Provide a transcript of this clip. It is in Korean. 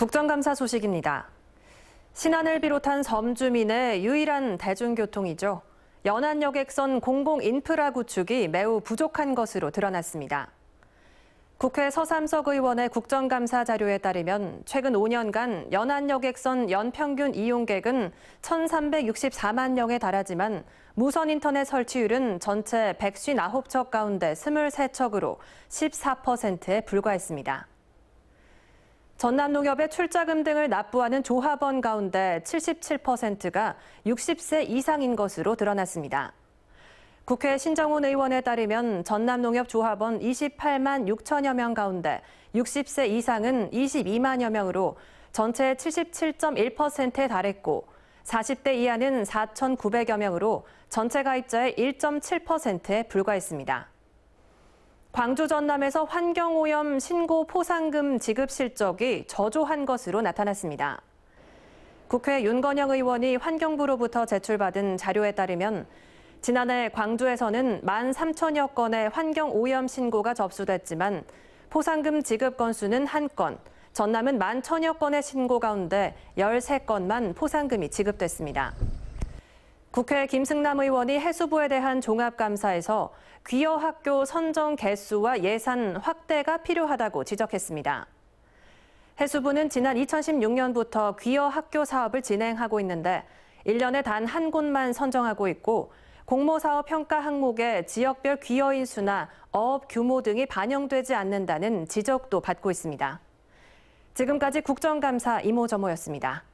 국정감사 소식입니다. 신안을 비롯한 섬 주민의 유일한 대중교통이죠. 연안 여객선 공공 인프라 구축이 매우 부족한 것으로 드러났습니다. 국회 서삼석 의원의 국정감사 자료에 따르면 최근 5년간 연안 여객선 연평균 이용객은 1,364만 명에 달하지만 무선 인터넷 설치율은 전체 159척 가운데 23척으로 14%에 불과했습니다. 전남농협의 출자금 등을 납부하는 조합원 가운데 77%가 60세 이상인 것으로 드러났습니다. 국회 신정훈 의원에 따르면 전남농협 조합원 28만 6천여 명 가운데 60세 이상은 22만여 명으로 전체 77.1%에 달했고 40대 이하는 4,900여 명으로 전체 가입자의 1.7%에 불과했습니다. 광주 전남에서 환경오염 신고 포상금 지급 실적이 저조한 것으로 나타났습니다. 국회 윤건영 의원이 환경부로부터 제출받은 자료에 따르면 지난해 광주에서는 1만 3천여 건의 환경오염 신고가 접수됐지만 포상금 지급 건수는 한건 전남은 1만 천여 건의 신고 가운데 13건만 포상금이 지급됐습니다. 국회 김승남 의원이 해수부에 대한 종합감사에서 귀여학교 선정 개수와 예산 확대가 필요하다고 지적했습니다. 해수부는 지난 2016년부터 귀여학교 사업을 진행하고 있는데 1년에 단 한 곳만 선정하고 있고 공모사업 평가 항목에 지역별 귀여 인수나 어업 규모 등이 반영되지 않는다는 지적도 받고 있습니다. 지금까지 국정감사 이모저모였습니다.